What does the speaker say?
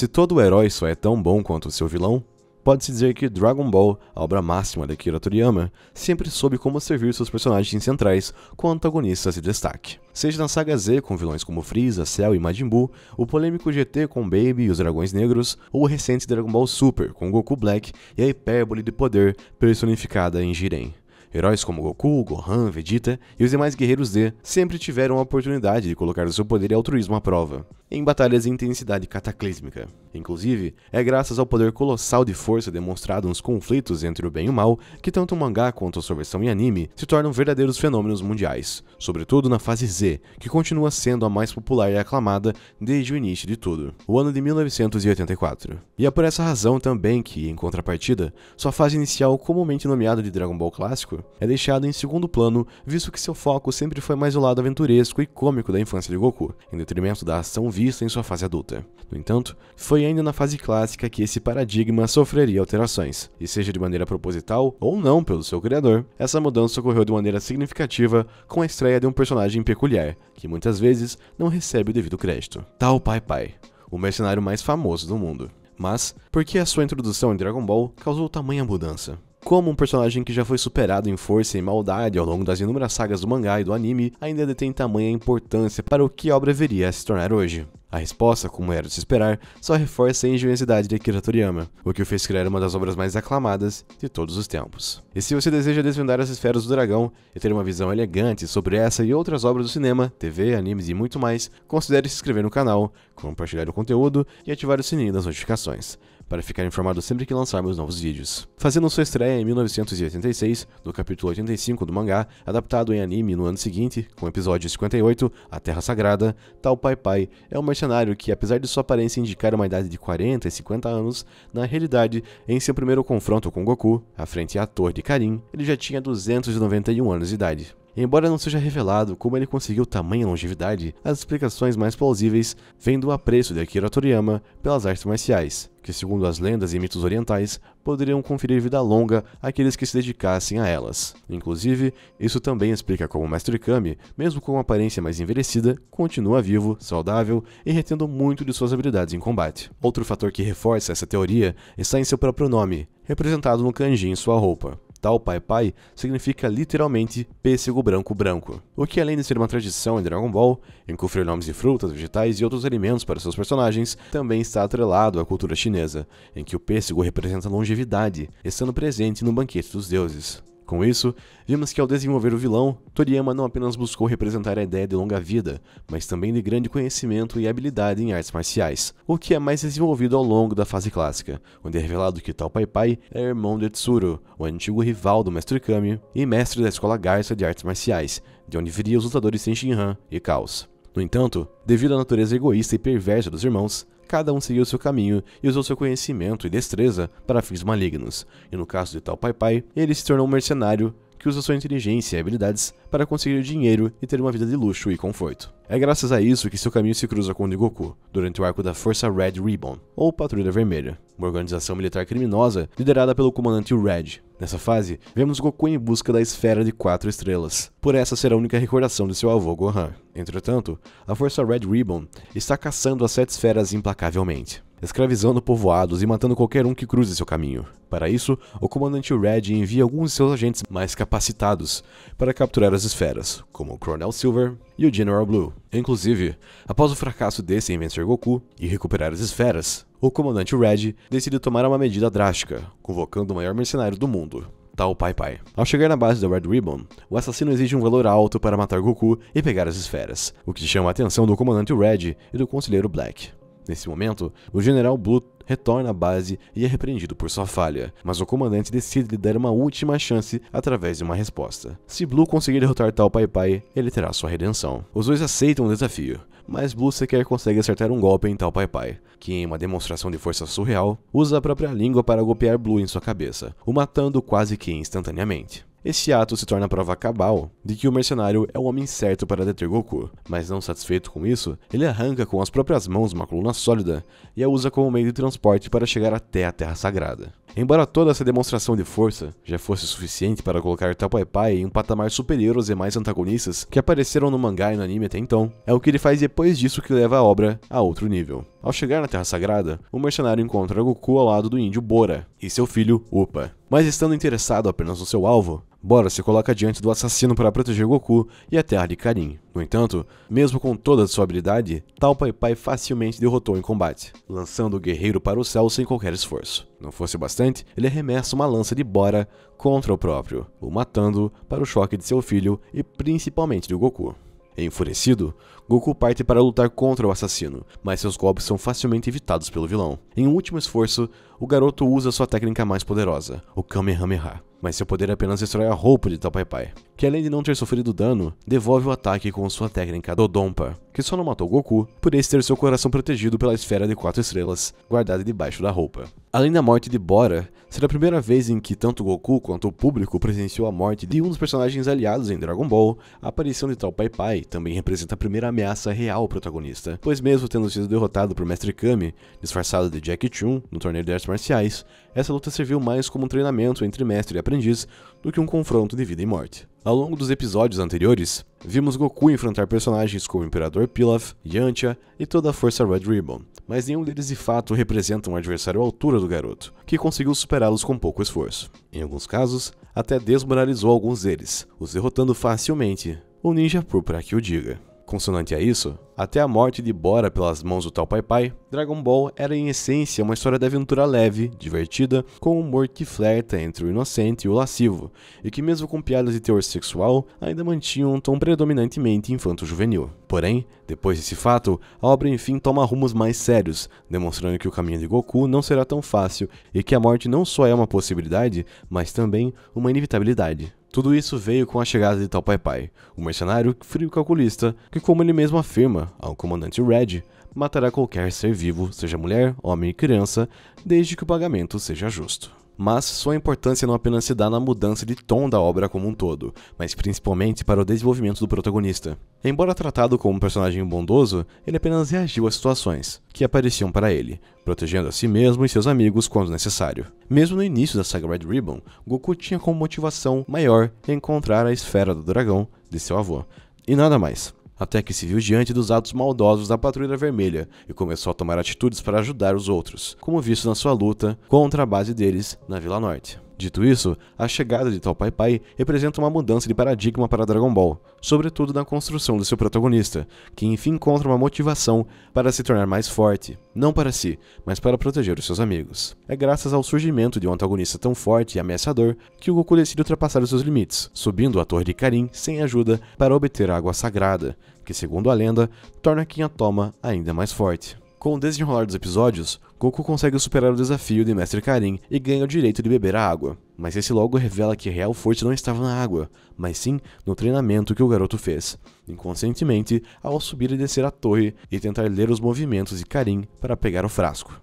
Se todo herói só é tão bom quanto seu vilão, pode-se dizer que Dragon Ball, a obra máxima de Akira Toriyama, sempre soube como servir seus personagens centrais com antagonistas de destaque. Seja na saga Z com vilões como Freeza, Cell e Majin Buu, o polêmico GT com Baby e os Dragões Negros, ou o recente Dragon Ball Super com Goku Black e a hipérbole de poder personificada em Jiren. Heróis como Goku, Gohan, Vegeta e os demais guerreiros Z sempre tiveram a oportunidade de colocar seu poder e altruísmo à prova, em batalhas de intensidade cataclísmica. Inclusive, é graças ao poder colossal de força demonstrado nos conflitos entre o bem e o mal que tanto o mangá quanto a sua versão em anime se tornam verdadeiros fenômenos mundiais, sobretudo na fase Z, que continua sendo a mais popular e aclamada desde o início de tudo, o ano de 1984. E é por essa razão também que, em contrapartida, sua fase inicial, comumente nomeada de Dragon Ball Clássico, é deixado em segundo plano, visto que seu foco sempre foi mais o lado aventuresco e cômico da infância de Goku, em detrimento da ação vista em sua fase adulta. No entanto, foi ainda na fase clássica que esse paradigma sofreria alterações, e seja de maneira proposital ou não pelo seu criador, essa mudança ocorreu de maneira significativa com a estreia de um personagem peculiar, que muitas vezes não recebe o devido crédito. Tal Pai Pai, o mercenário mais famoso do mundo. Mas, por que a sua introdução em Dragon Ball causou tamanha mudança? Como um personagem que já foi superado em força e maldade ao longo das inúmeras sagas do mangá e do anime, ainda detém tamanha importância para o que a obra viria a se tornar hoje. A resposta, como era de se esperar, só reforça a engenhosidade de Akira Toriyama, o que o fez criar uma das obras mais aclamadas de todos os tempos. E se você deseja desvendar as esferas do dragão e ter uma visão elegante sobre essa e outras obras do cinema, TV, animes e muito mais, considere se inscrever no canal, compartilhar o conteúdo e ativar o sininho das notificações para ficar informado sempre que lançarmos novos vídeos. Fazendo sua estreia em 1986, no capítulo 85 do mangá, adaptado em anime no ano seguinte, com o episódio 58, A Terra Sagrada, Tal Pai Pai é um mercenário que, apesar de sua aparência indicar uma idade de 40 e 50 anos, na realidade, em seu primeiro confronto com Goku, à frente à Torre de Karin, ele já tinha 291 anos de idade. Embora não seja revelado como ele conseguiu tamanha longevidade, as explicações mais plausíveis vêm do apreço de Akira Toriyama pelas artes marciais, que, segundo as lendas e mitos orientais, poderiam conferir vida longa àqueles que se dedicassem a elas. Inclusive, isso também explica como o Mestre Kami, mesmo com uma aparência mais envelhecida, continua vivo, saudável e retendo muito de suas habilidades em combate. Outro fator que reforça essa teoria está em seu próprio nome, representado no kanji em sua roupa tal Pai Pai significa literalmente pêssego branco branco, o que além de ser uma tradição em Dragon Ball, em conferir nomes de frutas, vegetais e outros alimentos para seus personagens, também está atrelado à cultura chinesa, em que o pêssego representa longevidade, estando presente no banquete dos deuses. Com isso, vimos que ao desenvolver o vilão, Toriyama não apenas buscou representar a ideia de longa vida, mas também de grande conhecimento e habilidade em artes marciais, o que é mais desenvolvido ao longo da fase clássica, onde é revelado que tal Pai Pai é irmão de Tsuru, o antigo rival do Mestre Kami e mestre da escola Garça de artes marciais, de onde viria os lutadores Senshinhan e Caos. No entanto, devido à natureza egoísta e perversa dos irmãos, cada um seguiu seu caminho e usou seu conhecimento e destreza para fins malignos, e no caso de tal Pai Pai, ele se tornou um mercenário que usa sua inteligência e habilidades para conseguir dinheiro e ter uma vida de luxo e conforto. É graças a isso que seu caminho se cruza com o de Goku, durante o arco da Força Red Ribbon, ou Patrulha Vermelha, uma organização militar criminosa liderada pelo comandante Red. Nessa fase, vemos Goku em busca da Esfera de Quatro Estrelas, por essa ser a única recordação de seu avô Gohan. Entretanto, a Força Red Ribbon está caçando as sete esferas implacavelmente escravizando povoados e matando qualquer um que cruze seu caminho. Para isso, o comandante Red envia alguns de seus agentes mais capacitados para capturar as esferas, como o Coronel Silver e o General Blue. Inclusive, após o fracasso desse em vencer Goku e recuperar as esferas, o comandante Red decide tomar uma medida drástica, convocando o maior mercenário do mundo, tal Pai Pai. Ao chegar na base da Red Ribbon, o assassino exige um valor alto para matar Goku e pegar as esferas, o que chama a atenção do comandante Red e do conselheiro Black. Nesse momento, o general Blue retorna à base e é repreendido por sua falha, mas o comandante decide lhe dar uma última chance através de uma resposta. Se Blue conseguir derrotar tal Pai Pai, ele terá sua redenção. Os dois aceitam o desafio, mas Blue sequer consegue acertar um golpe em tal Pai Pai, que em uma demonstração de força surreal, usa a própria língua para golpear Blue em sua cabeça, o matando quase que instantaneamente. Esse ato se torna a prova cabal de que o mercenário é o homem certo para deter Goku, mas não satisfeito com isso, ele arranca com as próprias mãos uma coluna sólida e a usa como meio de transporte para chegar até a Terra Sagrada. Embora toda essa demonstração de força já fosse suficiente para colocar Tapai Pai em um patamar superior aos demais antagonistas que apareceram no mangá e no anime até então, é o que ele faz depois disso que leva a obra a outro nível. Ao chegar na Terra Sagrada, o mercenário encontra Goku ao lado do índio Bora e seu filho Upa. Mas estando interessado apenas no seu alvo, Bora se coloca diante do assassino para proteger Goku e a Terra de Karin. No entanto, mesmo com toda sua habilidade, tal Pai Pai facilmente derrotou em combate, lançando o guerreiro para o céu sem qualquer esforço. Não fosse bastante, ele arremessa uma lança de Bora contra o próprio, o matando para o choque de seu filho e principalmente de Goku. Enfurecido, Goku parte para lutar contra o assassino, mas seus golpes são facilmente evitados pelo vilão. Em um último esforço, o garoto usa sua técnica mais poderosa, o Kamehameha mas seu poder é apenas destrói a roupa de Pai que além de não ter sofrido dano, devolve o ataque com sua técnica Dodompa, que só não matou Goku por esse ter seu coração protegido pela esfera de 4 estrelas guardada debaixo da roupa. Além da morte de Bora, será a primeira vez em que tanto Goku quanto o público presenciou a morte de um dos personagens aliados em Dragon Ball, a aparição de tal Pai Pai também representa a primeira ameaça real ao protagonista, pois mesmo tendo sido derrotado por Mestre Kami, disfarçado de Jack Chun no torneio de artes marciais, essa luta serviu mais como um treinamento entre mestre e aprendiz do que um confronto de vida e morte. Ao longo dos episódios anteriores, vimos Goku enfrentar personagens como o Imperador Pilaf, Yantia e toda a força Red Ribbon, mas nenhum deles de fato representa um adversário à altura do garoto, que conseguiu superá-los com pouco esforço. Em alguns casos, até desmoralizou alguns deles, os derrotando facilmente, o Ninja para que o diga. Consonante a é isso, até a morte de Bora pelas mãos do tal Pai Pai, Dragon Ball era em essência uma história de aventura leve, divertida, com um humor que flerta entre o inocente e o lascivo, e que mesmo com piadas de teor sexual, ainda mantinha um tom predominantemente infanto-juvenil. Porém, depois desse fato, a obra enfim toma rumos mais sérios, demonstrando que o caminho de Goku não será tão fácil e que a morte não só é uma possibilidade, mas também uma inevitabilidade. Tudo isso veio com a chegada de Tal Pai Pai, um mercenário frio calculista que, como ele mesmo afirma ao comandante Red, matará qualquer ser vivo, seja mulher, homem e criança, desde que o pagamento seja justo mas sua importância não apenas se dá na mudança de tom da obra como um todo, mas principalmente para o desenvolvimento do protagonista. Embora tratado como um personagem bondoso, ele apenas reagiu às situações que apareciam para ele, protegendo a si mesmo e seus amigos quando necessário. Mesmo no início da saga Red Ribbon, Goku tinha como motivação maior encontrar a esfera do dragão de seu avô, e nada mais até que se viu diante dos atos maldosos da Patrulha Vermelha e começou a tomar atitudes para ajudar os outros, como visto na sua luta contra a base deles na Vila Norte. Dito isso, a chegada de tal Pai Pai representa uma mudança de paradigma para Dragon Ball, sobretudo na construção do seu protagonista, que enfim encontra uma motivação para se tornar mais forte, não para si, mas para proteger os seus amigos. É graças ao surgimento de um antagonista tão forte e ameaçador que o Goku decide ultrapassar os seus limites, subindo a Torre de Karin sem ajuda para obter a água sagrada, que segundo a lenda, torna quem a toma ainda mais forte. Com o desenrolar dos episódios, Goku consegue superar o desafio de Mestre Karin e ganha o direito de beber a água, mas esse logo revela que a real força não estava na água, mas sim no treinamento que o garoto fez, inconscientemente ao subir e descer a torre e tentar ler os movimentos de Karin para pegar o frasco.